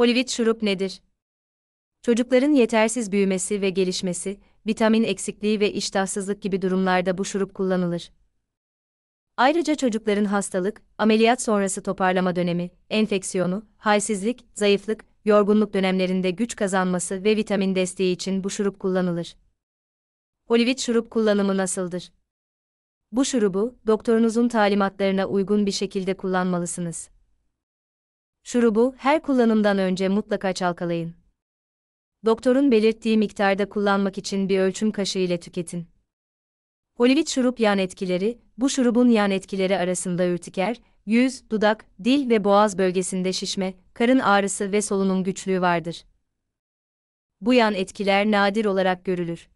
Olivit şurup nedir? Çocukların yetersiz büyümesi ve gelişmesi, vitamin eksikliği ve iştahsızlık gibi durumlarda bu şurup kullanılır. Ayrıca çocukların hastalık, ameliyat sonrası toparlama dönemi, enfeksiyonu, halsizlik, zayıflık, yorgunluk dönemlerinde güç kazanması ve vitamin desteği için bu şurup kullanılır. Olivit şurup kullanımı nasıldır? Bu şurubu doktorunuzun talimatlarına uygun bir şekilde kullanmalısınız. Şurubu her kullanımdan önce mutlaka çalkalayın. Doktorun belirttiği miktarda kullanmak için bir ölçüm kaşığı ile tüketin. Holivit şurup yan etkileri, bu şurubun yan etkileri arasında ürtiker, yüz, dudak, dil ve boğaz bölgesinde şişme, karın ağrısı ve solunum güçlüğü vardır. Bu yan etkiler nadir olarak görülür.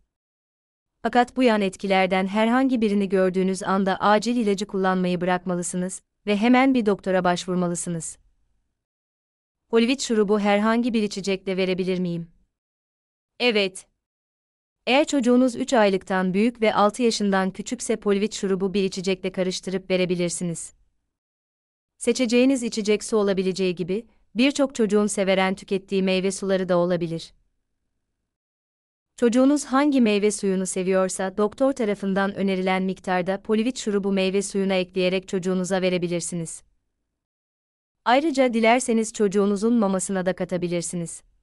Fakat bu yan etkilerden herhangi birini gördüğünüz anda acil ilacı kullanmayı bırakmalısınız ve hemen bir doktora başvurmalısınız. Hollywood şurubu herhangi bir içecekle verebilir miyim? Evet. Eğer çocuğunuz 3 aylıktan büyük ve 6 yaşından küçükse polvit şurubu bir içecekle karıştırıp verebilirsiniz. Seçeceğiniz içecek su olabileceği gibi, birçok çocuğun severen tükettiği meyve suları da olabilir. Çocuğunuz hangi meyve suyunu seviyorsa doktor tarafından önerilen miktarda polivit şurubu meyve suyuna ekleyerek çocuğunuza verebilirsiniz. Ayrıca dilerseniz çocuğunuzun mamasına da katabilirsiniz.